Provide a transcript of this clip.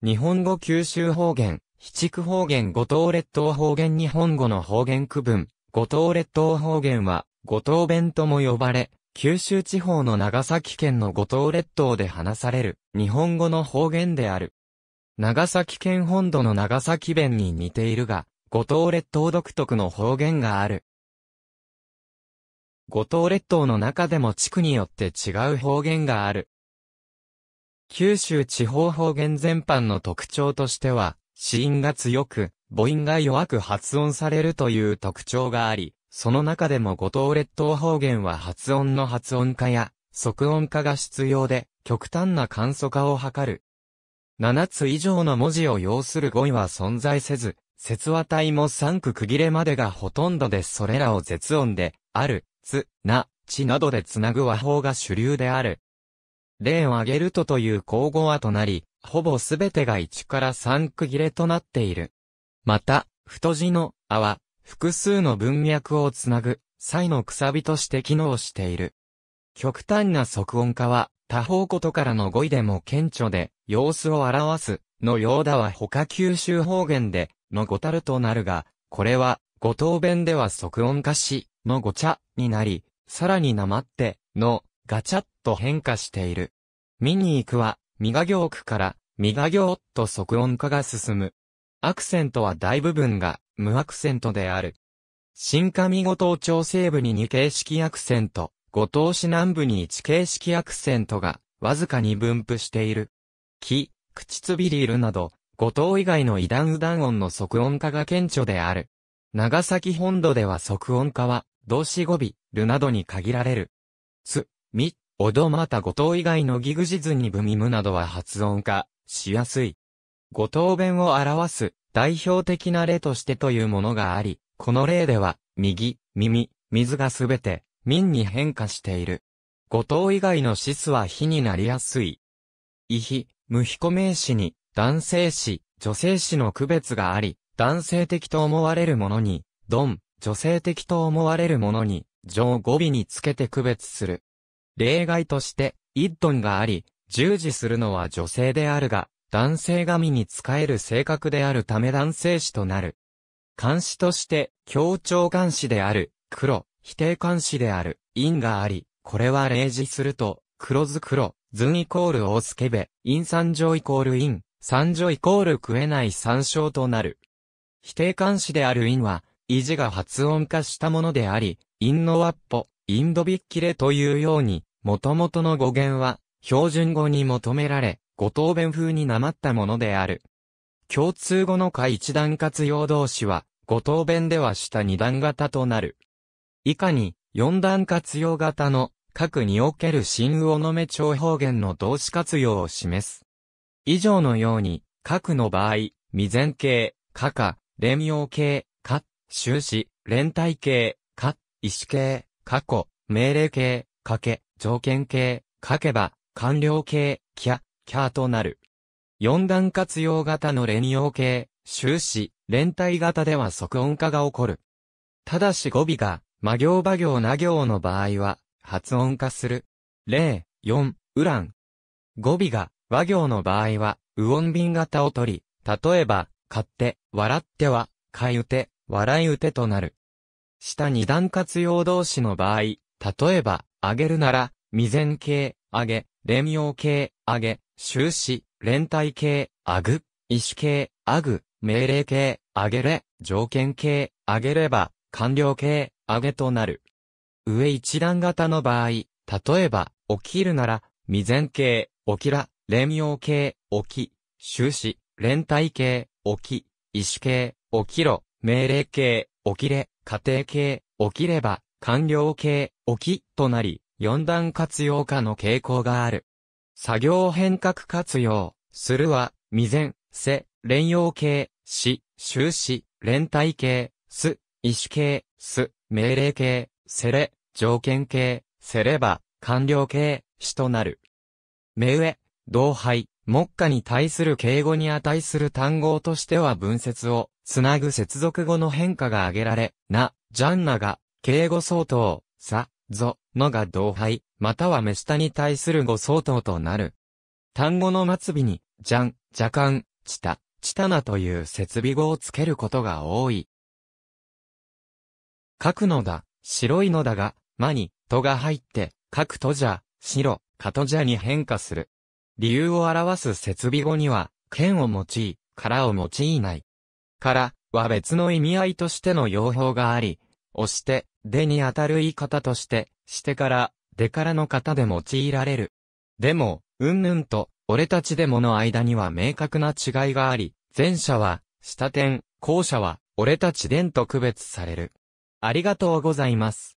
日本語九州方言、七区方言五島列島方言日本語の方言区分、五島列島方言は、五島弁とも呼ばれ、九州地方の長崎県の五島列島で話される、日本語の方言である。長崎県本土の長崎弁に似ているが、五島列島独特の方言がある。五島列島の中でも地区によって違う方言がある。九州地方方言全般の特徴としては、子音が強く、母音が弱く発音されるという特徴があり、その中でも五島列島方言は発音の発音化や、即音化が必要で、極端な簡素化を図る。七つ以上の文字を要する語彙は存在せず、節話体も三句区切れまでがほとんどでそれらを絶音で、ある、つ、な、ちなどでつなぐ和法が主流である。例を挙げるとという口語はとなり、ほぼすべてが1から3区切れとなっている。また、太字の、あは、複数の文脈をつなぐ、際のくさびとして機能している。極端な即音化は、他方ことからの語彙でも顕著で、様子を表す、のようだは他九州方言で、のごたるとなるが、これは、ご答弁では即音化し、のごちゃ、になり、さらになまって、の、ガチャッと変化している。見に行くは、ミガ行区から、ミガ行と即音化が進む。アクセントは大部分が無アクセントである。新上五島町西部に2形式アクセント、五島市南部に1形式アクセントがわずかに分布している。木、口つびりいるなど、五島以外の異段右段音の即音化が顕著である。長崎本土では即音化は、動詞語尾、るなどに限られる。つ、み、おどまた五島以外のギグジズにブミムなどは発音化しやすい。五島弁を表す代表的な例としてというものがあり、この例では、右、耳、水がすべて、民に変化している。五島以外のシスは非になりやすい。異非、無非古名詞に、男性詞、女性詞の区別があり、男性的と思われるものに、ドン、女性的と思われるものに、上語尾につけて区別する。例外として、イッンがあり、従事するのは女性であるが、男性神に仕える性格であるため男性詞となる。監視として、協調監視である、黒、否定監視である、陰があり、これは例示すると、黒ず黒、ズンイコールオスケベ、陰三条イコール陰、三条イコール食えない三章となる。否定監視である陰は、意地が発音化したものであり、陰のワッポ、インドビッキレというように、元々の語源は、標準語に求められ、五等弁風になまったものである。共通語の下一段活用動詞は、五等弁では下二段型となる。以下に、四段活用型の、各における新魚の目長方言の動詞活用を示す。以上のように、各の場合、未然形、可可、連用形、可、終始、連帯形、可、意思形、過去、命令形、かけ、条件形、書けば、完了形、キャ、キャーとなる。四段活用型の連用形、終始、連帯型では即音化が起こる。ただし語尾が、魔行馬行な行の場合は、発音化する。例、四、ウラン。語尾が、和行の場合は、ウオン瓶型を取り、例えば、買って、笑っては、買いうて、笑いうてとなる。下二段活用動詞の場合、例えば、あげるなら、未然形、あげ、連用形、あげ、終始、連帯形、あぐ、意思形、あぐ、命令形、あげれ、条件形、あげれば、完了形、あげとなる。上一覧型の場合、例えば、起きるなら、未然形、起きら、連用形、起き、終始、連帯形、起き、意思形、起きろ、命令形、起きれ、家庭形、起きれば、官僚系、沖となり、四段活用化の傾向がある。作業変革活用、するは、未然、せ、連用系、し、終始、連帯系、す、意思系、す、命令系、せれ、条件系、せれば、官僚系、しとなる。目上、同輩、目下に対する敬語に値する単語としては文節を、つなぐ接続語の変化が挙げられ、な、ジャンナが、敬語相当、さ、ぞ、のが同輩、または目下に対する語相当となる。単語の末尾に、じゃん、じゃかん、ちた、ちたなという設備語をつけることが多い。書くのだ、白いのだが、まに、とが入って、書くとじゃ、白、かとじゃに変化する。理由を表す設備語には、剣を用い、からを用いない。からは別の意味合いとしての用法があり、押して、でにあたる言い方として、してから、でからの型で用いられる。でも、うんぬんと、俺たちでもの間には明確な違いがあり、前者は、下点、後者は、俺たちでんと区別される。ありがとうございます。